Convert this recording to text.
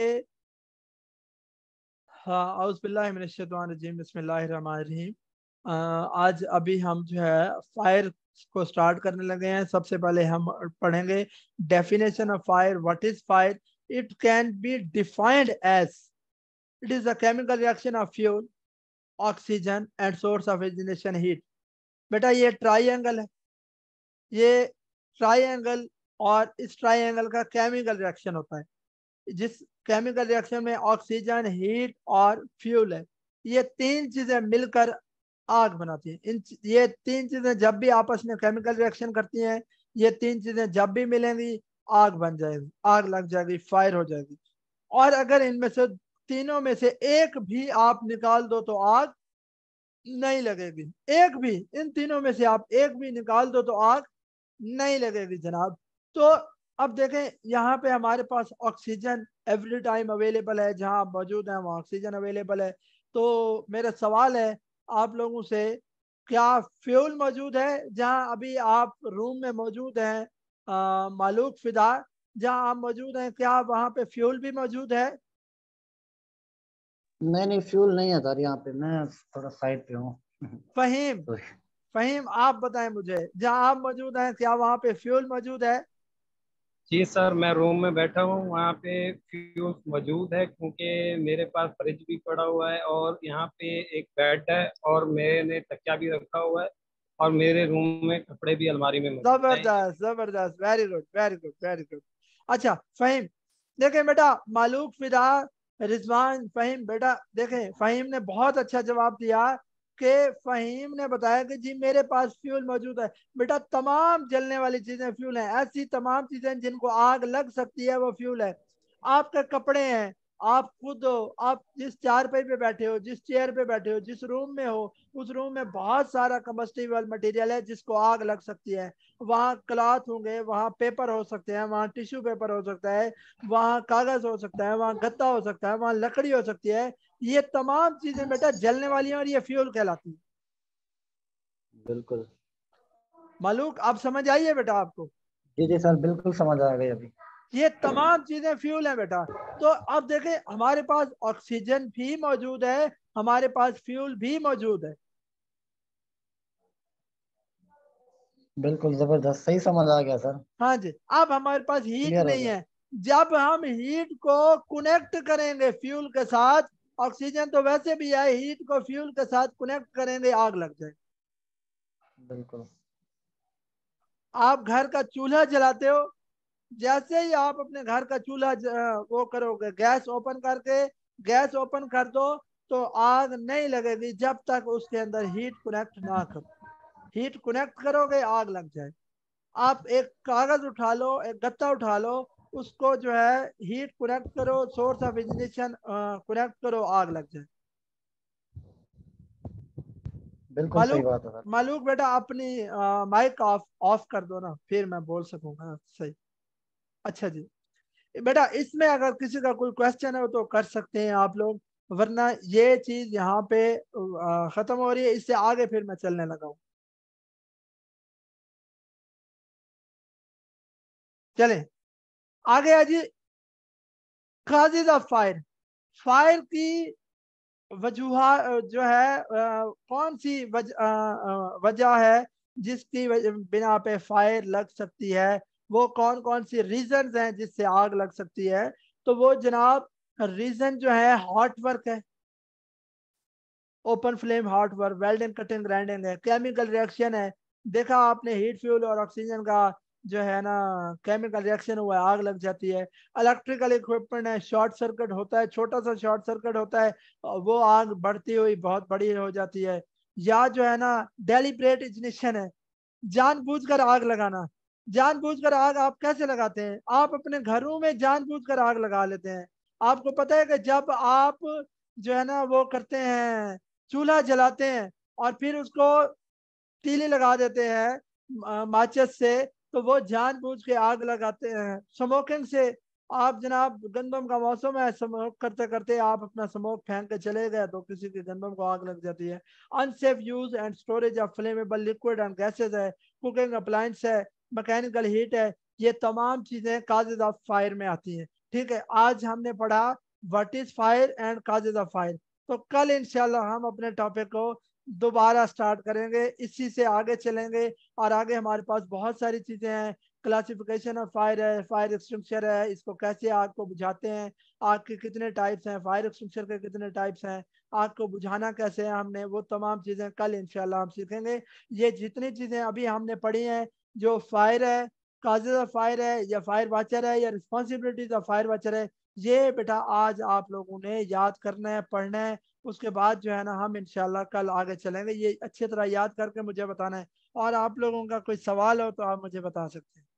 हाँ आज अभी हम जो है फायर को स्टार्ट करने लगे हैं सबसे पहले हम पढ़ेंगे definition of fire what is fire it can be defined as it is a chemical reaction of fuel oxygen and source of ignition heat बेटा ये ट्राइंगल है ये ट्राइंगल और इस ट्राइंगल का केमिकल रिएक्शन होता है जिस केमिकल रिएक्शन में ऑक्सीजन हीट और फ्यूल है ये तीन चीज़ें मिलकर आग बनाती हैं इन ये तीन चीज़ें जब भी आपस में केमिकल रिएक्शन करती हैं ये तीन चीज़ें जब भी मिलेंगी आग बन जाएगी आग लग जाएगी फायर हो जाएगी और अगर इनमें से तीनों में से एक भी आप निकाल दो तो आग नहीं लगेगी एक भी इन तीनों में से आप एक भी निकाल दो तो आग नहीं लगेगी जनाब तो अब देखें यहाँ पे हमारे पास ऑक्सीजन एवरी टाइम अवेलेबल है जहाँ आप मौजूद हैं वहाँ ऑक्सीजन अवेलेबल है तो मेरा सवाल है आप लोगों से क्या फ्यूल मौजूद है जहाँ अभी आप रूम में मौजूद हैं मालूक फिदा जहाँ आप मौजूद हैं क्या वहाँ पे फ्यूल भी मौजूद है नहीं नहीं फ्यूल नहीं है सर यहाँ पे मैं थोड़ा साइड पे हूँ फहीम तो फहीम आप बताएं मुझे जहाँ आप मौजूद हैं क्या वहाँ पे फ्यूल मौजूद है जी सर मैं रूम में बैठा हूँ वहाँ पे फ्यूज मौजूद है क्योंकि मेरे पास फ्रिज भी पड़ा हुआ है और यहाँ पे एक बेड है और मैंने तकिया भी रखा हुआ है और मेरे रूम में कपड़े भी अलमारी में जबरदस्त जबरदस्त very good very good very good अच्छा फहीम देखें बेटा मालूक फिदा रिजवान फहीम बेटा देखें फहीम ने बहुत अच्छा जवाब दिया के फ़हीम ने बताया कि जी मेरे पास फ्यूल मौजूद है बेटा तमाम जलने वाली चीज़ें फ्यूल हैं ऐसी तमाम चीज़ें जिनको आग लग सकती है वो फ्यूल है आपके कपड़े हैं आप खुद हो आप जिस चार पे पे बैठे हो जिस चेयर पे बैठे हो जिस रूम में हो उस रूम में बहुत सारा कम्बस्टिबल मटेरियल है जिसको आग लग सकती है वहाँ क्लाथ होंगे वहाँ पेपर हो सकते हैं वहाँ टिश्यू पेपर हो सकता है वहाँ कागज हो सकता है वहाँ गत्ता हो सकता है वहाँ लकड़ी हो सकती है ये तमाम चीजें हाँ। बेटा जलने वाली हैं और ये फ्यूल कहलाती है बिल्कुल मालूक आप समझ आइए बेटा आपको जी जी सर बिल्कुल समझ आ गई अभी ये तमाम चीजें फ्यूल है बेटा तो अब देखें हमारे पास ऑक्सीजन भी मौजूद है हमारे पास फ्यूल भी मौजूद है बिल्कुल जबरदस्त सही समझ आ गया सर हाँ जी अब हमारे पास हीट नहीं है जब हम हीट को कनेक्ट करेंगे फ्यूल के साथ ऑक्सीजन तो वैसे भी है हीट को फ्यूल के साथ कनेक्ट करेंगे आग लग जाए बिल्कुल आप घर का चूल्हा जलाते हो जैसे ही आप अपने घर का चूल्हा वो करोगे गैस ओपन करके गैस ओपन कर दो तो आग नहीं लगेगी जब तक उसके अंदर हीट कनेक्ट ना करो हीट कनेक्ट करोगे आग लग जाए आप एक कागज उठा लो एक गत्ता उठा लो उसको जो है हीट कनेक्ट करो सोर्स ऑफ इग्निशन कनेक्ट करो आग लग जाए बिल्कुल सही बात है मालूक बेटा अपनी माइक ऑफ ऑफ कर दो ना फिर मैं बोल सकूंगा सही अच्छा जी बेटा इसमें अगर किसी का कोई क्वेश्चन है तो कर सकते हैं आप लोग वरना ये चीज यहाँ पे खत्म हो रही है इससे आगे फिर मैं चलने लगा हूँ चले आगे आज काजेज ऑफ फायर फायर की वजूहा जो है कौन सी वजह है जिसकी बिना पे फायर लग सकती है वो कौन कौन सी रीजंस हैं जिससे आग लग सकती है तो वो जनाब रीजन जो है हॉट वर्क है open flame hot work welding cutting grinding है केमिकल रिएक्शन है देखा आपने हीट फ्यूल और ऑक्सीजन का जो है ना केमिकल रिएक्शन हुआ आग लग जाती है इलेक्ट्रिकल इक्विपमेंट है शॉर्ट सर्किट होता है छोटा सा शॉर्ट सर्किट होता है वो आग बढ़ती हुई बहुत बड़ी हो जाती है या जो है ना डेलीब्रेट इग्निशन है जानबूझकर आग लगाना जानबूझकर आग आप कैसे लगाते हैं आप अपने घरों में जानबूझकर आग लगा लेते हैं आपको पता है कि जब आप जो है ना वो करते हैं चूल्हा जलाते हैं और फिर उसको तीली लगा देते हैं माचिस से तो वो जान बूझ के आग लगाते हैं स्मोकिंग से आप जनाब गंदम का मौसम है स्मोक करते करते आप अपना स्मोक फेंक के चले गए तो किसी के गंदम को आग लग जाती है unsafe use and storage of flammable liquid and gases है कुकिंग अप्लाइंस है मैकेनिकल हीट है ये तमाम चीज़ें काजेज ऑफ फायर में आती हैं ठीक है आज हमने पढ़ा what is fire and causes of fire तो कल इनशाला हम अपने टॉपिक को दोबारा स्टार्ट करेंगे इसी से आगे चलेंगे और आगे हमारे पास बहुत सारी चीज़ें हैं क्लासिफिकेशन ऑफ फायर है फायर एक्सटिंक्शर है इसको कैसे आग को बुझाते हैं आग के कितने टाइप्स हैं फायर एक्सटिंक्शर के कितने टाइप्स हैं आग को बुझाना कैसे है हमने वो तमाम चीज़ें कल इनशाला हम सीखेंगे ये जितनी चीज़ें अभी हमने पढ़ी हैं जो फायर है काजेज ऑफ फायर है या फायर वाचर है या रिस्पॉन्सिबिलिटीज ऑफ फायर वाचर है ये बेटा आज आप लोगों ने याद करना है पढ़ना है उसके बाद जो है ना हम इनशाला कल आगे चलेंगे ये अच्छी तरह याद करके मुझे बताना है और आप लोगों का कोई सवाल हो तो आप मुझे बता सकते हैं